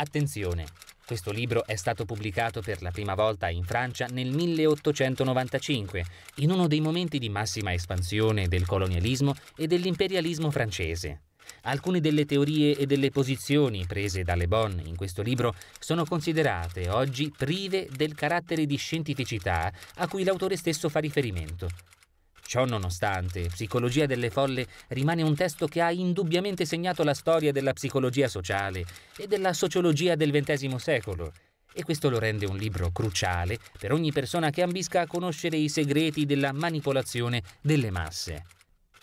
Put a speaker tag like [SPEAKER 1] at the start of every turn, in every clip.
[SPEAKER 1] Attenzione, questo libro è stato pubblicato per la prima volta in Francia nel 1895, in uno dei momenti di massima espansione del colonialismo e dell'imperialismo francese. Alcune delle teorie e delle posizioni prese da Le Bonn in questo libro sono considerate oggi prive del carattere di scientificità a cui l'autore stesso fa riferimento. Ciò nonostante, Psicologia delle folle rimane un testo che ha indubbiamente segnato la storia della psicologia sociale e della sociologia del XX secolo, e questo lo rende un libro cruciale per ogni persona che ambisca a conoscere i segreti della manipolazione delle masse.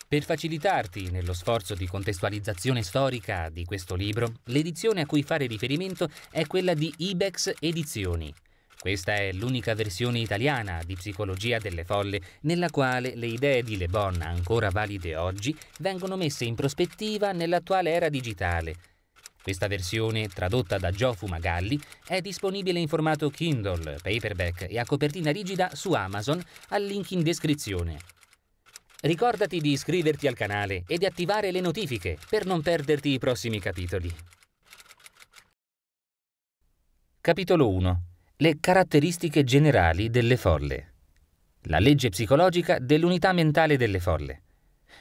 [SPEAKER 1] Per facilitarti nello sforzo di contestualizzazione storica di questo libro, l'edizione a cui fare riferimento è quella di Ibex Edizioni, questa è l'unica versione italiana di Psicologia delle folle nella quale le idee di Le Bon ancora valide oggi vengono messe in prospettiva nell'attuale era digitale. Questa versione, tradotta da Giofu Magalli, è disponibile in formato Kindle, paperback e a copertina rigida su Amazon al link in descrizione. Ricordati di iscriverti al canale e di attivare le notifiche per non perderti i prossimi capitoli. Capitolo 1 le caratteristiche generali delle folle. La legge psicologica dell'unità mentale delle folle.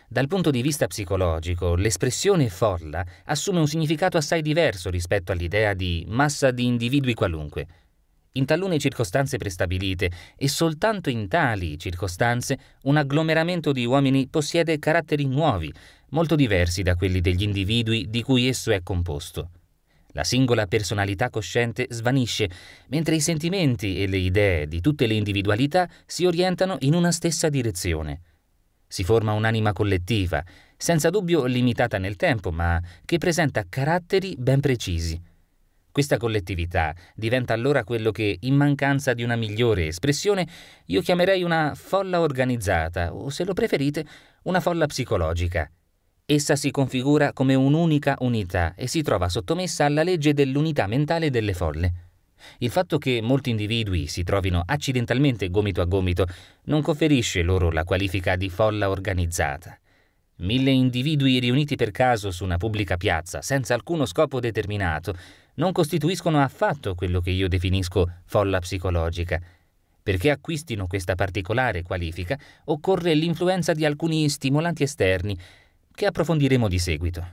[SPEAKER 1] Dal punto di vista psicologico, l'espressione folla assume un significato assai diverso rispetto all'idea di massa di individui qualunque. In talune circostanze prestabilite e soltanto in tali circostanze un agglomeramento di uomini possiede caratteri nuovi, molto diversi da quelli degli individui di cui esso è composto. La singola personalità cosciente svanisce, mentre i sentimenti e le idee di tutte le individualità si orientano in una stessa direzione. Si forma un'anima collettiva, senza dubbio limitata nel tempo, ma che presenta caratteri ben precisi. Questa collettività diventa allora quello che, in mancanza di una migliore espressione, io chiamerei una folla organizzata o, se lo preferite, una folla psicologica. Essa si configura come un'unica unità e si trova sottomessa alla legge dell'unità mentale delle folle. Il fatto che molti individui si trovino accidentalmente gomito a gomito non conferisce loro la qualifica di folla organizzata. Mille individui riuniti per caso su una pubblica piazza, senza alcuno scopo determinato, non costituiscono affatto quello che io definisco folla psicologica. Perché acquistino questa particolare qualifica occorre l'influenza di alcuni stimolanti esterni che approfondiremo di seguito.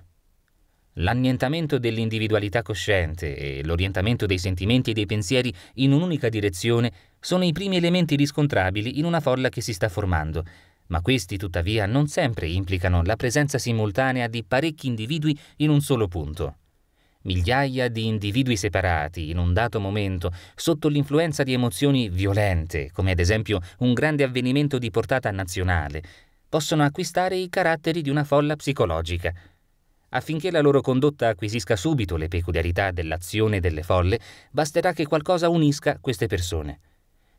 [SPEAKER 1] L'annientamento dell'individualità cosciente e l'orientamento dei sentimenti e dei pensieri in un'unica direzione sono i primi elementi riscontrabili in una folla che si sta formando, ma questi tuttavia non sempre implicano la presenza simultanea di parecchi individui in un solo punto. Migliaia di individui separati in un dato momento, sotto l'influenza di emozioni violente, come ad esempio un grande avvenimento di portata nazionale, possono acquistare i caratteri di una folla psicologica. Affinché la loro condotta acquisisca subito le peculiarità dell'azione delle folle, basterà che qualcosa unisca queste persone.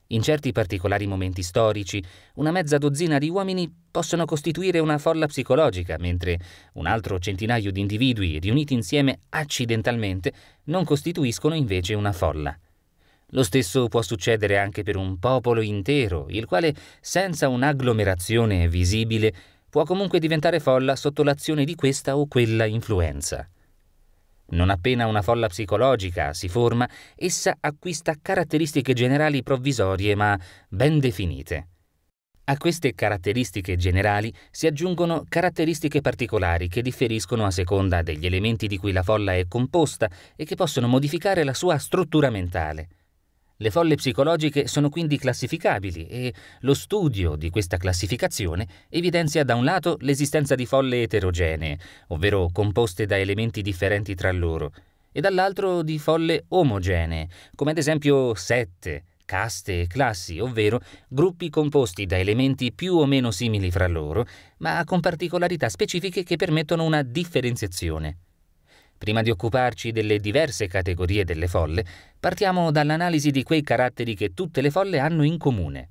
[SPEAKER 1] In certi particolari momenti storici, una mezza dozzina di uomini possono costituire una folla psicologica, mentre un altro centinaio di individui riuniti insieme accidentalmente non costituiscono invece una folla. Lo stesso può succedere anche per un popolo intero, il quale, senza un'agglomerazione visibile, può comunque diventare folla sotto l'azione di questa o quella influenza. Non appena una folla psicologica si forma, essa acquista caratteristiche generali provvisorie ma ben definite. A queste caratteristiche generali si aggiungono caratteristiche particolari che differiscono a seconda degli elementi di cui la folla è composta e che possono modificare la sua struttura mentale. Le folle psicologiche sono quindi classificabili e lo studio di questa classificazione evidenzia da un lato l'esistenza di folle eterogenee, ovvero composte da elementi differenti tra loro, e dall'altro di folle omogenee, come ad esempio sette, caste e classi, ovvero gruppi composti da elementi più o meno simili fra loro, ma con particolarità specifiche che permettono una differenziazione. Prima di occuparci delle diverse categorie delle folle, Partiamo dall'analisi di quei caratteri che tutte le folle hanno in comune.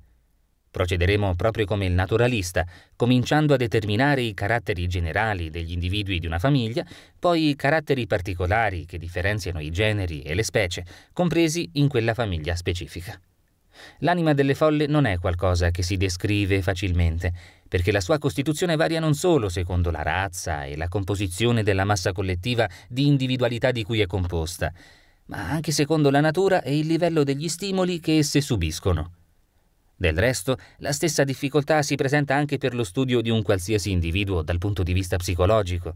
[SPEAKER 1] Procederemo proprio come il naturalista, cominciando a determinare i caratteri generali degli individui di una famiglia, poi i caratteri particolari che differenziano i generi e le specie, compresi in quella famiglia specifica. L'anima delle folle non è qualcosa che si descrive facilmente, perché la sua costituzione varia non solo secondo la razza e la composizione della massa collettiva di individualità di cui è composta, ma anche secondo la natura e il livello degli stimoli che esse subiscono. Del resto, la stessa difficoltà si presenta anche per lo studio di un qualsiasi individuo dal punto di vista psicologico.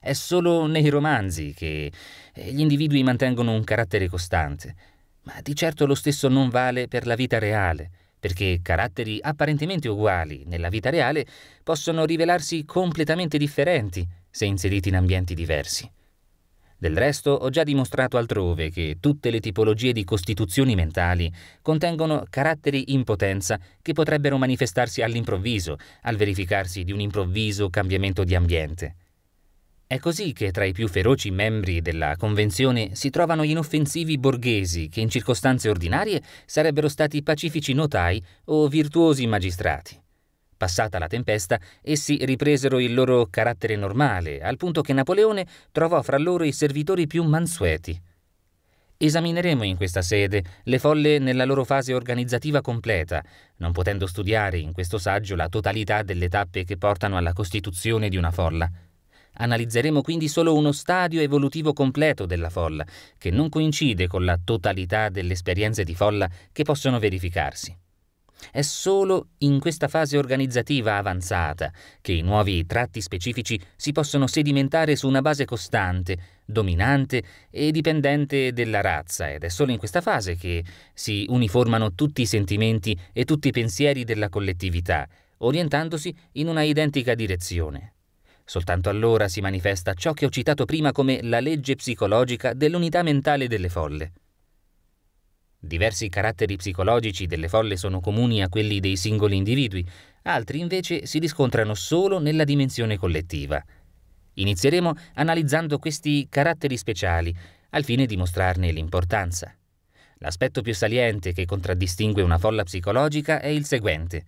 [SPEAKER 1] È solo nei romanzi che eh, gli individui mantengono un carattere costante, ma di certo lo stesso non vale per la vita reale, perché caratteri apparentemente uguali nella vita reale possono rivelarsi completamente differenti se inseriti in ambienti diversi. Del resto ho già dimostrato altrove che tutte le tipologie di costituzioni mentali contengono caratteri in potenza che potrebbero manifestarsi all'improvviso, al verificarsi di un improvviso cambiamento di ambiente. È così che tra i più feroci membri della Convenzione si trovano gli inoffensivi borghesi che in circostanze ordinarie sarebbero stati pacifici notai o virtuosi magistrati. Passata la tempesta, essi ripresero il loro carattere normale, al punto che Napoleone trovò fra loro i servitori più mansueti. Esamineremo in questa sede le folle nella loro fase organizzativa completa, non potendo studiare in questo saggio la totalità delle tappe che portano alla costituzione di una folla. Analizzeremo quindi solo uno stadio evolutivo completo della folla, che non coincide con la totalità delle esperienze di folla che possono verificarsi. È solo in questa fase organizzativa avanzata che i nuovi tratti specifici si possono sedimentare su una base costante, dominante e dipendente della razza ed è solo in questa fase che si uniformano tutti i sentimenti e tutti i pensieri della collettività, orientandosi in una identica direzione. Soltanto allora si manifesta ciò che ho citato prima come la legge psicologica dell'unità mentale delle folle. Diversi caratteri psicologici delle folle sono comuni a quelli dei singoli individui, altri invece si riscontrano solo nella dimensione collettiva. Inizieremo analizzando questi caratteri speciali, al fine di mostrarne l'importanza. L'aspetto più saliente che contraddistingue una folla psicologica è il seguente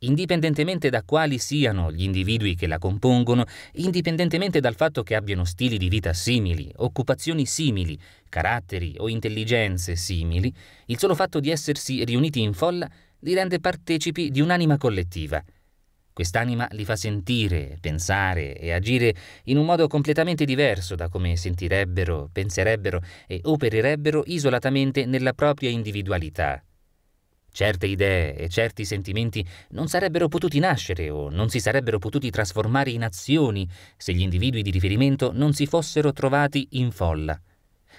[SPEAKER 1] indipendentemente da quali siano gli individui che la compongono, indipendentemente dal fatto che abbiano stili di vita simili, occupazioni simili, caratteri o intelligenze simili, il solo fatto di essersi riuniti in folla li rende partecipi di un'anima collettiva. Quest'anima li fa sentire, pensare e agire in un modo completamente diverso da come sentirebbero, penserebbero e opererebbero isolatamente nella propria individualità. Certe idee e certi sentimenti non sarebbero potuti nascere o non si sarebbero potuti trasformare in azioni se gli individui di riferimento non si fossero trovati in folla.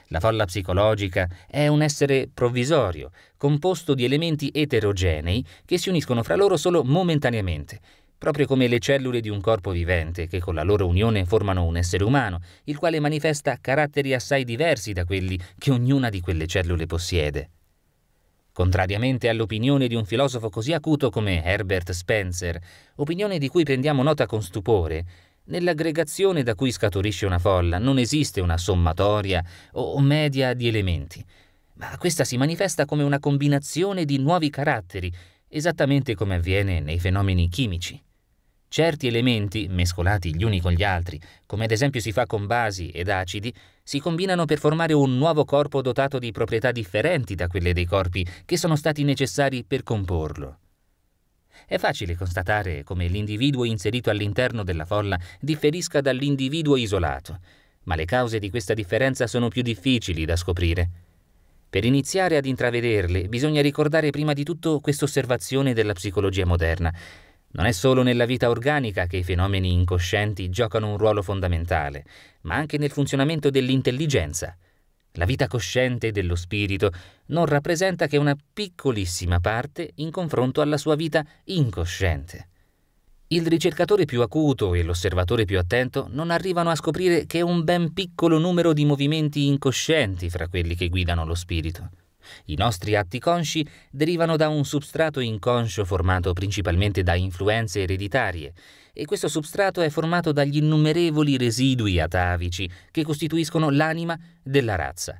[SPEAKER 1] La folla psicologica è un essere provvisorio, composto di elementi eterogenei che si uniscono fra loro solo momentaneamente, proprio come le cellule di un corpo vivente che con la loro unione formano un essere umano, il quale manifesta caratteri assai diversi da quelli che ognuna di quelle cellule possiede. Contrariamente all'opinione di un filosofo così acuto come Herbert Spencer, opinione di cui prendiamo nota con stupore, nell'aggregazione da cui scaturisce una folla non esiste una sommatoria o media di elementi, ma questa si manifesta come una combinazione di nuovi caratteri, esattamente come avviene nei fenomeni chimici certi elementi, mescolati gli uni con gli altri, come ad esempio si fa con basi ed acidi, si combinano per formare un nuovo corpo dotato di proprietà differenti da quelle dei corpi che sono stati necessari per comporlo. È facile constatare come l'individuo inserito all'interno della folla differisca dall'individuo isolato, ma le cause di questa differenza sono più difficili da scoprire. Per iniziare ad intravederle bisogna ricordare prima di tutto quest'osservazione della psicologia moderna, non è solo nella vita organica che i fenomeni incoscienti giocano un ruolo fondamentale, ma anche nel funzionamento dell'intelligenza. La vita cosciente dello spirito non rappresenta che una piccolissima parte in confronto alla sua vita incosciente. Il ricercatore più acuto e l'osservatore più attento non arrivano a scoprire che un ben piccolo numero di movimenti incoscienti fra quelli che guidano lo spirito. I nostri atti consci derivano da un substrato inconscio formato principalmente da influenze ereditarie e questo substrato è formato dagli innumerevoli residui atavici che costituiscono l'anima della razza.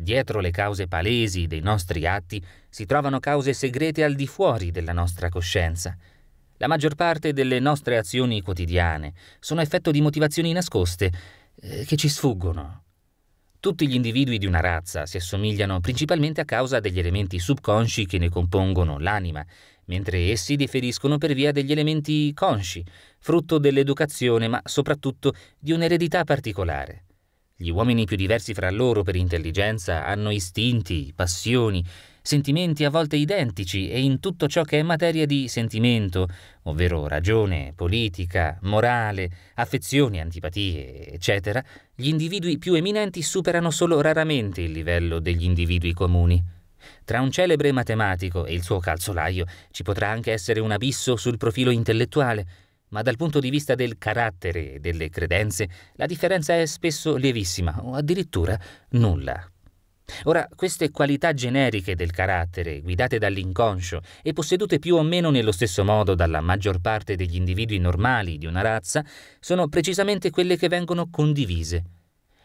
[SPEAKER 1] Dietro le cause palesi dei nostri atti si trovano cause segrete al di fuori della nostra coscienza. La maggior parte delle nostre azioni quotidiane sono effetto di motivazioni nascoste eh, che ci sfuggono. Tutti gli individui di una razza si assomigliano principalmente a causa degli elementi subconsci che ne compongono l'anima, mentre essi differiscono per via degli elementi consci, frutto dell'educazione ma soprattutto di un'eredità particolare. Gli uomini più diversi fra loro per intelligenza hanno istinti, passioni sentimenti a volte identici e in tutto ciò che è materia di sentimento, ovvero ragione, politica, morale, affezioni, antipatie, eccetera, gli individui più eminenti superano solo raramente il livello degli individui comuni. Tra un celebre matematico e il suo calzolaio ci potrà anche essere un abisso sul profilo intellettuale, ma dal punto di vista del carattere e delle credenze la differenza è spesso lievissima o addirittura nulla. Ora, queste qualità generiche del carattere, guidate dall'inconscio e possedute più o meno nello stesso modo dalla maggior parte degli individui normali di una razza, sono precisamente quelle che vengono condivise.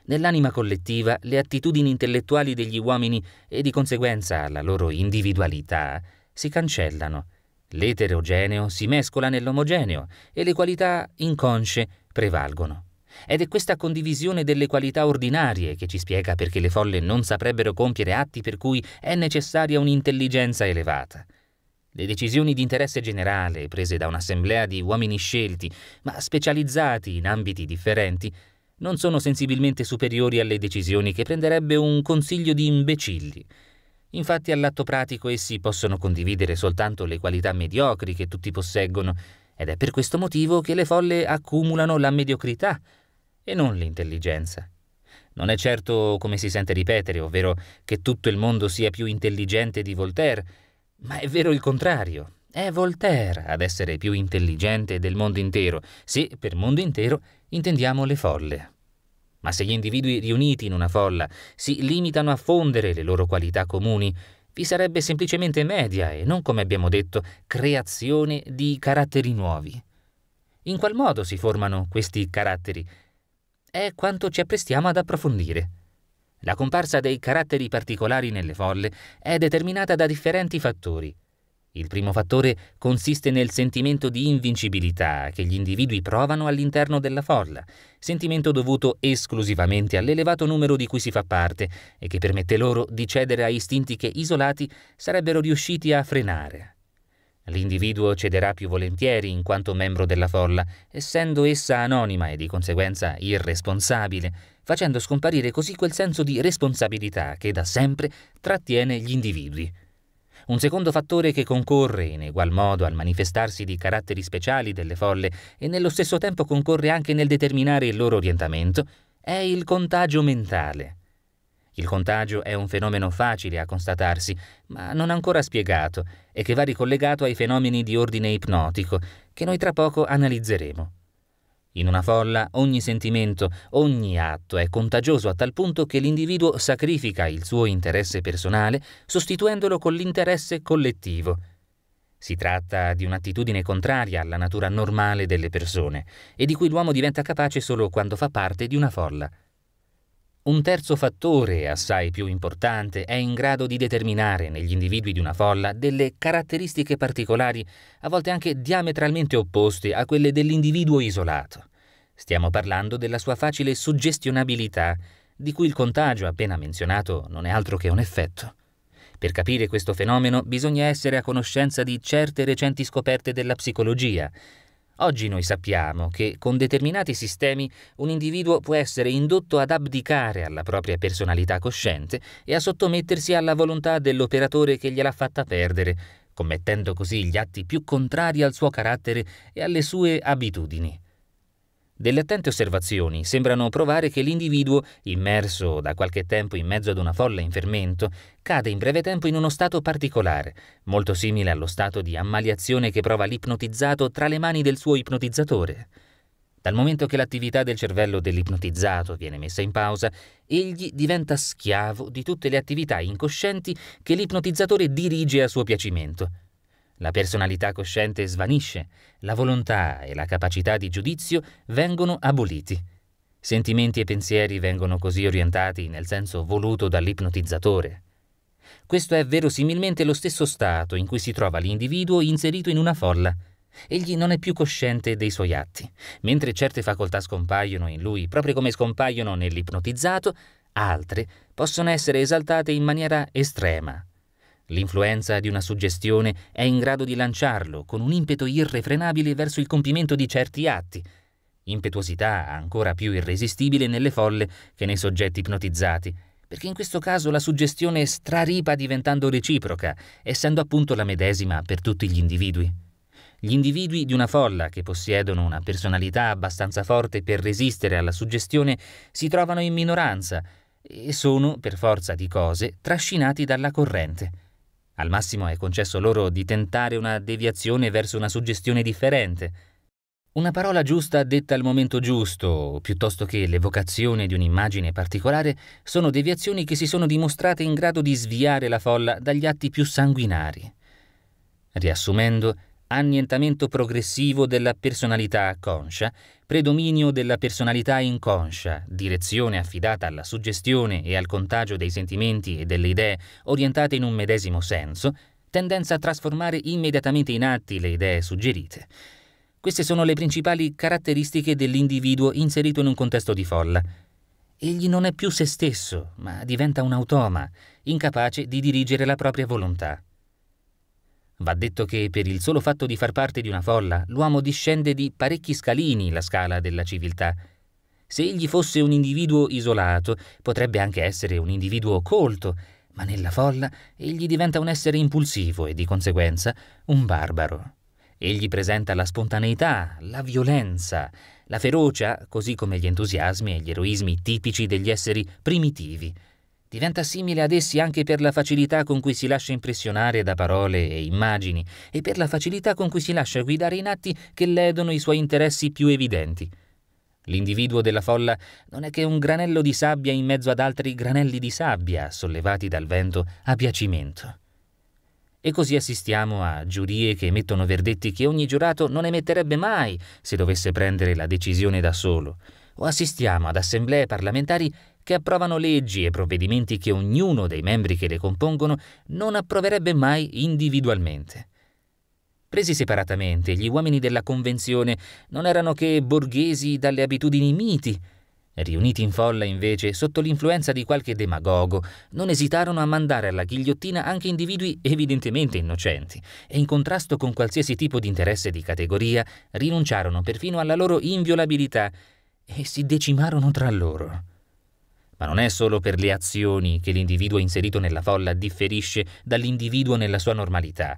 [SPEAKER 1] Nell'anima collettiva le attitudini intellettuali degli uomini e di conseguenza la loro individualità si cancellano. L'eterogeneo si mescola nell'omogeneo e le qualità inconsce prevalgono. Ed è questa condivisione delle qualità ordinarie che ci spiega perché le folle non saprebbero compiere atti per cui è necessaria un'intelligenza elevata. Le decisioni di interesse generale, prese da un'assemblea di uomini scelti, ma specializzati in ambiti differenti, non sono sensibilmente superiori alle decisioni che prenderebbe un consiglio di imbecilli. Infatti all'atto pratico essi possono condividere soltanto le qualità mediocri che tutti posseggono, ed è per questo motivo che le folle accumulano la mediocrità e non l'intelligenza. Non è certo come si sente ripetere, ovvero che tutto il mondo sia più intelligente di Voltaire, ma è vero il contrario. È Voltaire ad essere più intelligente del mondo intero, se per mondo intero intendiamo le folle. Ma se gli individui riuniti in una folla si limitano a fondere le loro qualità comuni, vi sarebbe semplicemente media e non, come abbiamo detto, creazione di caratteri nuovi. In qual modo si formano questi caratteri? è quanto ci apprestiamo ad approfondire. La comparsa dei caratteri particolari nelle folle è determinata da differenti fattori. Il primo fattore consiste nel sentimento di invincibilità che gli individui provano all'interno della folla, sentimento dovuto esclusivamente all'elevato numero di cui si fa parte e che permette loro di cedere a istinti che isolati sarebbero riusciti a frenare. L'individuo cederà più volentieri in quanto membro della folla, essendo essa anonima e di conseguenza irresponsabile, facendo scomparire così quel senso di responsabilità che da sempre trattiene gli individui. Un secondo fattore che concorre in egual modo al manifestarsi di caratteri speciali delle folle e nello stesso tempo concorre anche nel determinare il loro orientamento è il contagio mentale. Il contagio è un fenomeno facile a constatarsi, ma non ancora spiegato, e che va ricollegato ai fenomeni di ordine ipnotico, che noi tra poco analizzeremo. In una folla ogni sentimento, ogni atto è contagioso a tal punto che l'individuo sacrifica il suo interesse personale sostituendolo con l'interesse collettivo. Si tratta di un'attitudine contraria alla natura normale delle persone e di cui l'uomo diventa capace solo quando fa parte di una folla. Un terzo fattore, assai più importante, è in grado di determinare negli individui di una folla delle caratteristiche particolari, a volte anche diametralmente opposte a quelle dell'individuo isolato. Stiamo parlando della sua facile suggestionabilità, di cui il contagio appena menzionato non è altro che un effetto. Per capire questo fenomeno bisogna essere a conoscenza di certe recenti scoperte della psicologia, Oggi noi sappiamo che con determinati sistemi un individuo può essere indotto ad abdicare alla propria personalità cosciente e a sottomettersi alla volontà dell'operatore che gliel'ha fatta perdere, commettendo così gli atti più contrari al suo carattere e alle sue abitudini. Delle attente osservazioni sembrano provare che l'individuo, immerso da qualche tempo in mezzo ad una folla in fermento, cade in breve tempo in uno stato particolare, molto simile allo stato di ammaliazione che prova l'ipnotizzato tra le mani del suo ipnotizzatore. Dal momento che l'attività del cervello dell'ipnotizzato viene messa in pausa, egli diventa schiavo di tutte le attività incoscienti che l'ipnotizzatore dirige a suo piacimento. La personalità cosciente svanisce, la volontà e la capacità di giudizio vengono aboliti. Sentimenti e pensieri vengono così orientati nel senso voluto dall'ipnotizzatore. Questo è verosimilmente lo stesso stato in cui si trova l'individuo inserito in una folla. Egli non è più cosciente dei suoi atti. Mentre certe facoltà scompaiono in lui, proprio come scompaiono nell'ipnotizzato, altre possono essere esaltate in maniera estrema, L'influenza di una suggestione è in grado di lanciarlo con un impeto irrefrenabile verso il compimento di certi atti, impetuosità ancora più irresistibile nelle folle che nei soggetti ipnotizzati, perché in questo caso la suggestione straripa diventando reciproca, essendo appunto la medesima per tutti gli individui. Gli individui di una folla che possiedono una personalità abbastanza forte per resistere alla suggestione si trovano in minoranza e sono, per forza di cose, trascinati dalla corrente. Al massimo è concesso loro di tentare una deviazione verso una suggestione differente. Una parola giusta detta al momento giusto, piuttosto che l'evocazione di un'immagine particolare, sono deviazioni che si sono dimostrate in grado di sviare la folla dagli atti più sanguinari. Riassumendo, annientamento progressivo della personalità conscia, predominio della personalità inconscia, direzione affidata alla suggestione e al contagio dei sentimenti e delle idee orientate in un medesimo senso, tendenza a trasformare immediatamente in atti le idee suggerite. Queste sono le principali caratteristiche dell'individuo inserito in un contesto di folla. Egli non è più se stesso, ma diventa un automa, incapace di dirigere la propria volontà. Va detto che per il solo fatto di far parte di una folla, l'uomo discende di parecchi scalini la scala della civiltà. Se egli fosse un individuo isolato, potrebbe anche essere un individuo colto, ma nella folla egli diventa un essere impulsivo e di conseguenza un barbaro. Egli presenta la spontaneità, la violenza, la ferocia, così come gli entusiasmi e gli eroismi tipici degli esseri primitivi diventa simile ad essi anche per la facilità con cui si lascia impressionare da parole e immagini e per la facilità con cui si lascia guidare in atti che ledono i suoi interessi più evidenti. L'individuo della folla non è che un granello di sabbia in mezzo ad altri granelli di sabbia sollevati dal vento a piacimento. E così assistiamo a giurie che emettono verdetti che ogni giurato non emetterebbe mai se dovesse prendere la decisione da solo, o assistiamo ad assemblee parlamentari che approvano leggi e provvedimenti che ognuno dei membri che le compongono non approverebbe mai individualmente. Presi separatamente, gli uomini della Convenzione non erano che borghesi dalle abitudini miti. Riuniti in folla, invece, sotto l'influenza di qualche demagogo, non esitarono a mandare alla ghigliottina anche individui evidentemente innocenti e in contrasto con qualsiasi tipo di interesse di categoria rinunciarono perfino alla loro inviolabilità e si decimarono tra loro. Ma non è solo per le azioni che l'individuo inserito nella folla differisce dall'individuo nella sua normalità.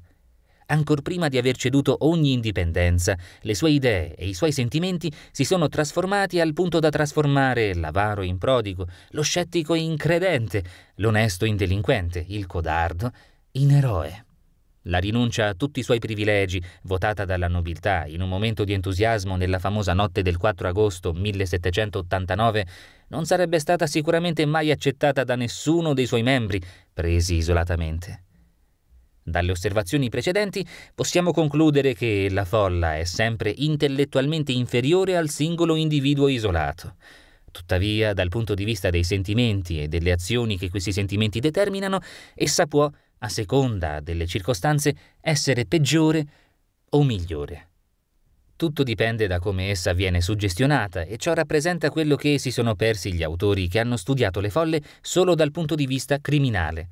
[SPEAKER 1] Ancor prima di aver ceduto ogni indipendenza, le sue idee e i suoi sentimenti si sono trasformati al punto da trasformare l'avaro in prodigo, lo scettico in credente, l'onesto in delinquente, il codardo in eroe. La rinuncia a tutti i suoi privilegi, votata dalla nobiltà in un momento di entusiasmo nella famosa notte del 4 agosto 1789, non sarebbe stata sicuramente mai accettata da nessuno dei suoi membri, presi isolatamente. Dalle osservazioni precedenti possiamo concludere che la folla è sempre intellettualmente inferiore al singolo individuo isolato. Tuttavia, dal punto di vista dei sentimenti e delle azioni che questi sentimenti determinano, essa può a seconda delle circostanze, essere peggiore o migliore. Tutto dipende da come essa viene suggestionata e ciò rappresenta quello che si sono persi gli autori che hanno studiato le folle solo dal punto di vista criminale.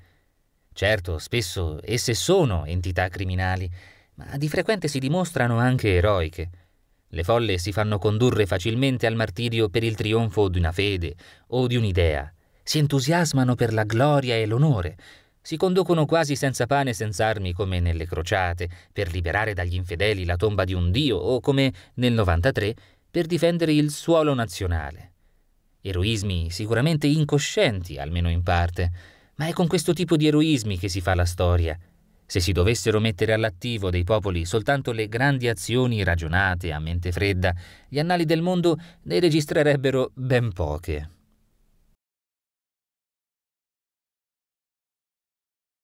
[SPEAKER 1] Certo, spesso esse sono entità criminali, ma di frequente si dimostrano anche eroiche. Le folle si fanno condurre facilmente al martirio per il trionfo di una fede o di un'idea, si entusiasmano per la gloria e l'onore, si conducono quasi senza pane e senza armi come nelle crociate, per liberare dagli infedeli la tomba di un dio o come nel 93 per difendere il suolo nazionale. Eroismi sicuramente incoscienti, almeno in parte, ma è con questo tipo di eroismi che si fa la storia. Se si dovessero mettere all'attivo dei popoli soltanto le grandi azioni ragionate a mente fredda, gli annali del mondo ne registrerebbero ben poche.